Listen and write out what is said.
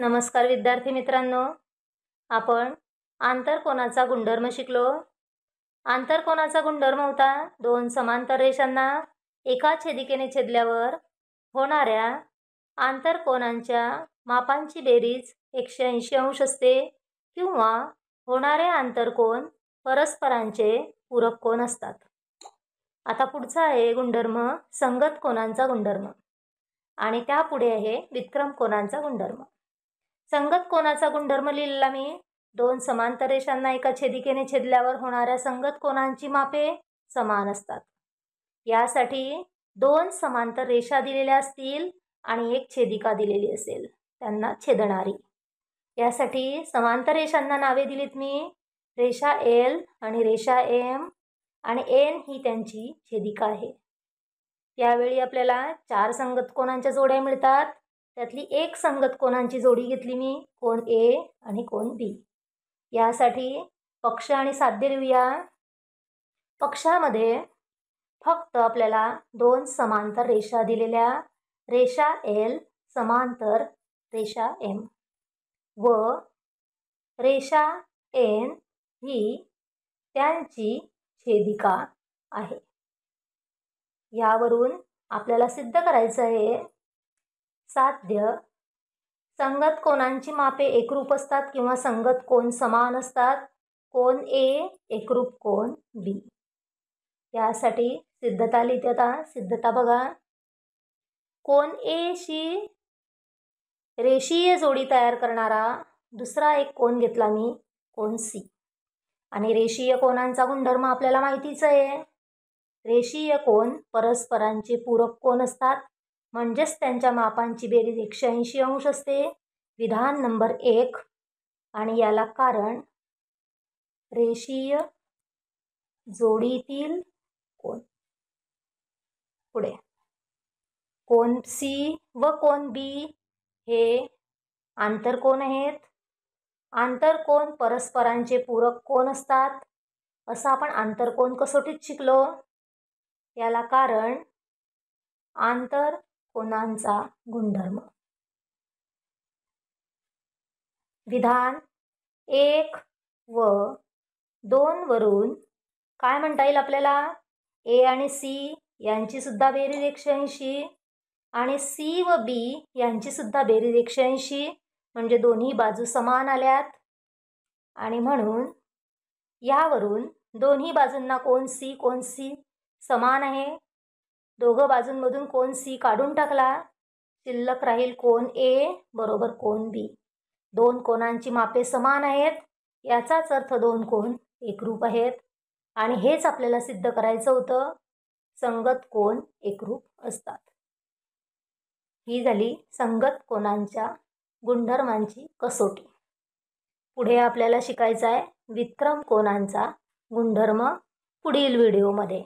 नमस्कार विद्यार्थी मित्रांनो आपण आंतरकोणाचा गुणधर्म शिकलो आंतरकोणाचा गुणधर्म होता दोन समांतर रेषांना एका छेदिकेने छेदल्यावर होणाऱ्या आंतरकोणांच्या मापांची बेरीज एकशे ऐंशी अंश असते किंवा होणारे आंतरकोण परस्परांचे पूरक कोण असतात आता पुढचा आहे गुणधर्म संगत कोणांचा गुणधर्म आणि त्यापुढे आहे विक्रम कोणांचा गुणधर्म संगत कोणाचा गुणधर्म लिहिलेला मी दोन समांतर रेषांना एका छेदिकेने छेदल्यावर होणाऱ्या संगत कोणांची मापे समान असतात यासाठी दोन समांतर रेषा दिलेल्या असतील आणि एक छेदिका दिलेली असेल त्यांना छेदणारी यासाठी समांतर रेषांना नावे दिलीत मी रेषा एल आणि रेषा एम आणि एन ही त्यांची छेदिका आहे यावेळी आपल्याला चार संगत कोणांच्या जोड्या मिळतात त्यातली एक संगत कोणांची जोडी घेतली मी कोण ए आणि कोण बी यासाठी पक्ष आणि साध्य लिहूया पक्षामध्ये फक्त आपल्याला दोन समांतर रेषा दिलेल्या रेषा एल समांतर रेषा एम व रेषा एन ही त्यांची छेदिका आहे यावरून आपल्याला सिद्ध करायचं आहे साध्य संगत कोणांची मापे एकरूप असतात किंवा संगत कोण समान असतात कोण ए एकरूप कोण बी यासाठी सिद्धता लिहिता सिद्धता बघा कोण ए शी रेषीय जोडी तयार करणारा दुसरा एक कोण घेतला मी कोण सी आणि रेषीय कोणांचा गुणधर्म आपल्याला माहितीच आहे रेषीय कोण परस्परांचे पूरक कोण असतात म्हणजेच त्यांच्या मापांची बेरीज एकशे ऐंशी अंश असते विधान नंबर एक आणि याला कारण रेषीय जोडीतील कोण पुढे कोण सी व कोण बी हे आंतर कोण आहेत आंतर कोण परस्परांचे पूरक कोण असतात असं आपण आंतर कोण कसोटीत शिकलो याला कारण आंतर कोनांचा गुणधर्म विधान एक व दोन वरून काय म्हणता येईल आपल्याला ए आणि सी यांची सुद्धा बेरीज एकशे ऐंशी आणि सी व बी यांची सुद्धा बेरीज एकशे ऐंशी म्हणजे दोन्ही बाजू समान आल्यात आणि म्हणून यावरून दोन्ही बाजूंना कोण सी कोण सी समान आहे दोघं बाजूंमधून कोण सी काढून टाकला शिल्लक राहील कोण ए बरोबर कोण बी दोन कोणांची मापे समान आहेत याचाच अर्थ दोन कोण एकरूप आहेत आणि हेच आपल्याला सिद्ध करायचं होतं संगत कोण एकरूप असतात ही झाली संगत कोणांच्या गुणधर्मांची कसोटी पुढे आपल्याला शिकायचं आहे विक्रम कोणांचा गुणधर्म पुढील व्हिडिओमध्ये